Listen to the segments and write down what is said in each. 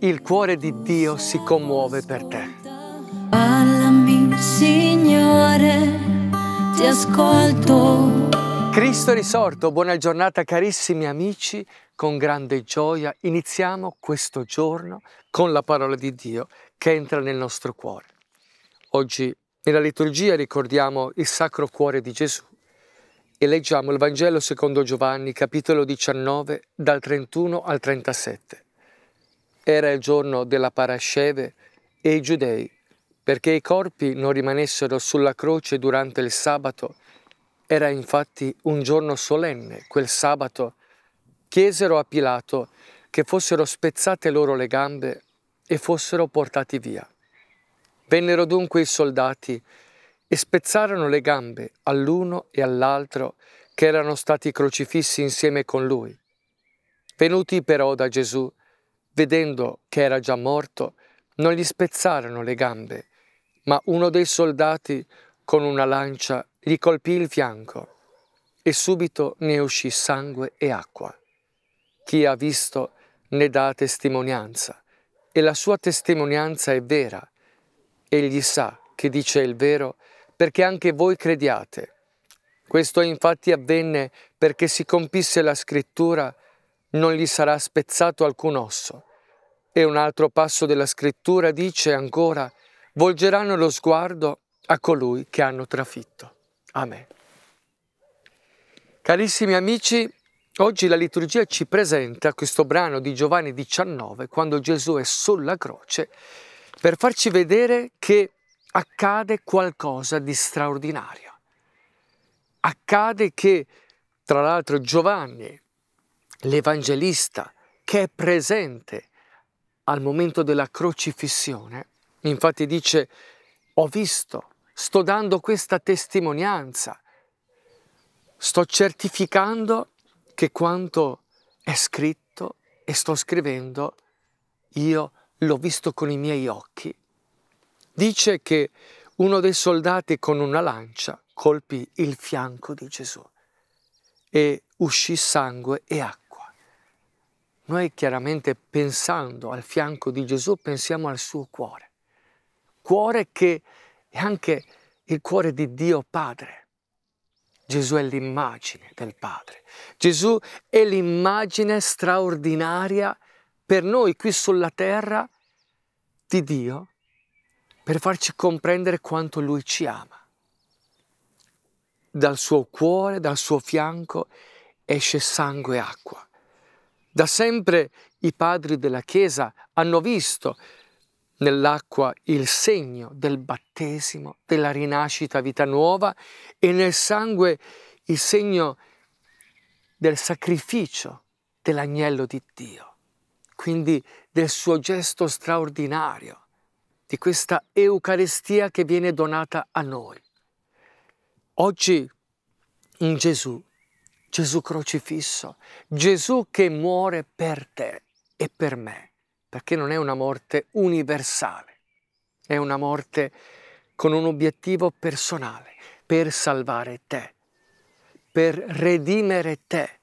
il cuore di Dio si commuove per te. Parlami, Signore, ti ascolto. Cristo risorto, buona giornata carissimi amici, con grande gioia iniziamo questo giorno con la parola di Dio che entra nel nostro cuore. Oggi nella liturgia ricordiamo il Sacro Cuore di Gesù e leggiamo il Vangelo secondo Giovanni capitolo 19 dal 31 al 37. Era il giorno della parasceve e i giudei, perché i corpi non rimanessero sulla croce durante il sabato, era infatti un giorno solenne quel sabato, chiesero a Pilato che fossero spezzate loro le gambe e fossero portati via. Vennero dunque i soldati e spezzarono le gambe all'uno e all'altro che erano stati crocifissi insieme con lui. Venuti però da Gesù, vedendo che era già morto, non gli spezzarono le gambe, ma uno dei soldati con una lancia gli colpì il fianco e subito ne uscì sangue e acqua. Chi ha visto ne dà testimonianza e la sua testimonianza è vera. Egli sa che dice il vero perché anche voi crediate. Questo infatti avvenne perché si compisse la scrittura non gli sarà spezzato alcun osso. E un altro passo della scrittura dice ancora, volgeranno lo sguardo a colui che hanno trafitto. Amen. Carissimi amici, oggi la liturgia ci presenta questo brano di Giovanni 19, quando Gesù è sulla croce, per farci vedere che accade qualcosa di straordinario. Accade che, tra l'altro, Giovanni, l'Evangelista, che è presente al momento della crocifissione. Infatti dice, ho visto, sto dando questa testimonianza, sto certificando che quanto è scritto e sto scrivendo, io l'ho visto con i miei occhi. Dice che uno dei soldati con una lancia colpì il fianco di Gesù e uscì sangue e acqua. Noi chiaramente pensando al fianco di Gesù pensiamo al suo cuore, cuore che è anche il cuore di Dio Padre. Gesù è l'immagine del Padre. Gesù è l'immagine straordinaria per noi qui sulla terra di Dio per farci comprendere quanto Lui ci ama. Dal suo cuore, dal suo fianco esce sangue e acqua. Da sempre i padri della Chiesa hanno visto nell'acqua il segno del battesimo, della rinascita a vita nuova e nel sangue il segno del sacrificio dell'agnello di Dio, quindi del suo gesto straordinario, di questa Eucaristia che viene donata a noi. Oggi in Gesù Gesù crocifisso, Gesù che muore per te e per me, perché non è una morte universale, è una morte con un obiettivo personale, per salvare te, per redimere te,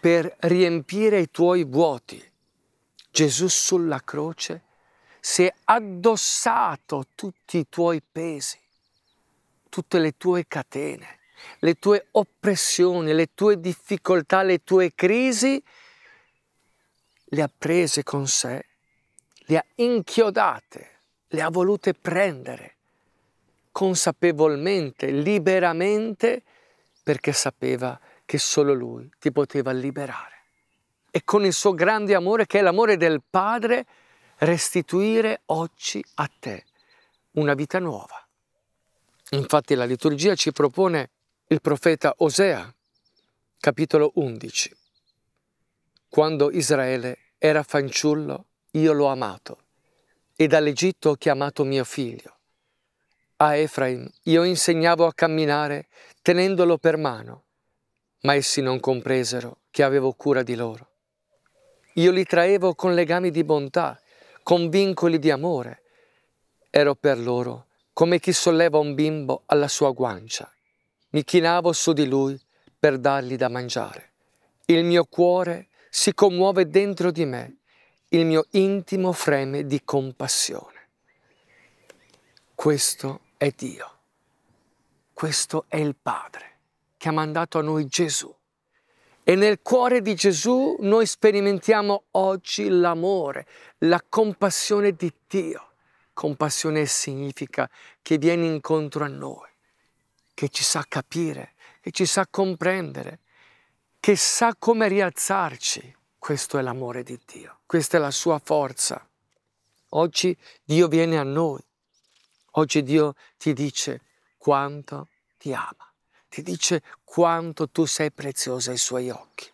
per riempire i tuoi vuoti. Gesù sulla croce si è addossato tutti i tuoi pesi, tutte le tue catene, le tue oppressioni, le tue difficoltà, le tue crisi, le ha prese con sé, le ha inchiodate, le ha volute prendere consapevolmente, liberamente, perché sapeva che solo lui ti poteva liberare. E con il suo grande amore, che è l'amore del Padre, restituire oggi a te una vita nuova. Infatti la liturgia ci propone il profeta Osea, capitolo 11. Quando Israele era fanciullo, io l'ho amato, e dall'Egitto ho chiamato mio figlio. A Efraim io insegnavo a camminare tenendolo per mano, ma essi non compresero che avevo cura di loro. Io li traevo con legami di bontà, con vincoli di amore. Ero per loro come chi solleva un bimbo alla sua guancia mi chinavo su di lui per dargli da mangiare. Il mio cuore si commuove dentro di me, il mio intimo freme di compassione. Questo è Dio, questo è il Padre che ha mandato a noi Gesù. E nel cuore di Gesù noi sperimentiamo oggi l'amore, la compassione di Dio. Compassione significa che viene incontro a noi che ci sa capire, che ci sa comprendere, che sa come rialzarci. Questo è l'amore di Dio, questa è la sua forza. Oggi Dio viene a noi, oggi Dio ti dice quanto ti ama, ti dice quanto tu sei preziosa ai suoi occhi.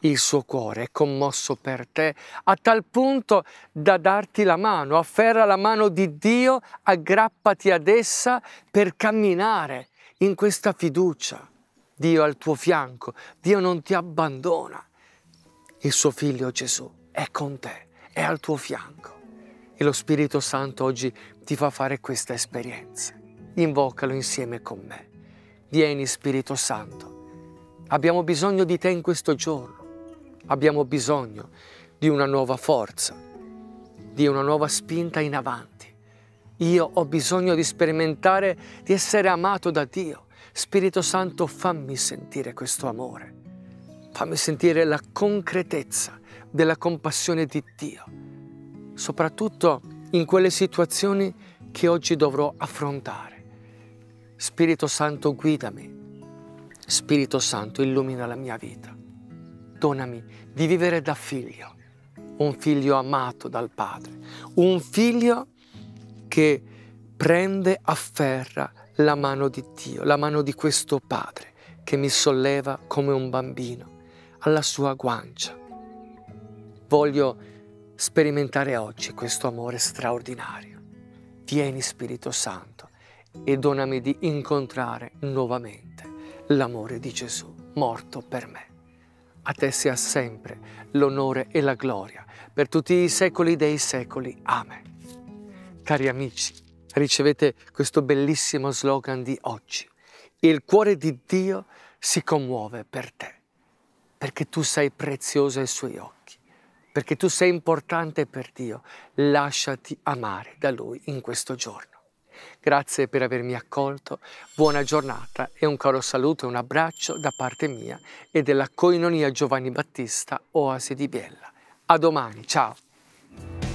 Il suo cuore è commosso per te a tal punto da darti la mano, afferra la mano di Dio, aggrappati ad essa per camminare in questa fiducia. Dio è al tuo fianco, Dio non ti abbandona. Il suo figlio Gesù è con te, è al tuo fianco. E lo Spirito Santo oggi ti fa fare questa esperienza. Invocalo insieme con me. Vieni Spirito Santo. Abbiamo bisogno di te in questo giorno. Abbiamo bisogno di una nuova forza, di una nuova spinta in avanti. Io ho bisogno di sperimentare di essere amato da Dio. Spirito Santo, fammi sentire questo amore. Fammi sentire la concretezza della compassione di Dio, soprattutto in quelle situazioni che oggi dovrò affrontare. Spirito Santo, guidami. Spirito Santo, illumina la mia vita. Donami di vivere da figlio, un figlio amato dal Padre, un figlio che prende, afferra la mano di Dio, la mano di questo Padre che mi solleva come un bambino alla sua guancia. Voglio sperimentare oggi questo amore straordinario. Vieni Spirito Santo e donami di incontrare nuovamente l'amore di Gesù morto per me. A te sia sempre l'onore e la gloria per tutti i secoli dei secoli. Amen. Cari amici, ricevete questo bellissimo slogan di oggi. Il cuore di Dio si commuove per te, perché tu sei prezioso ai suoi occhi, perché tu sei importante per Dio. Lasciati amare da Lui in questo giorno. Grazie per avermi accolto, buona giornata e un caro saluto e un abbraccio da parte mia e della Coinonia Giovanni Battista Oasi di Biella. A domani, ciao!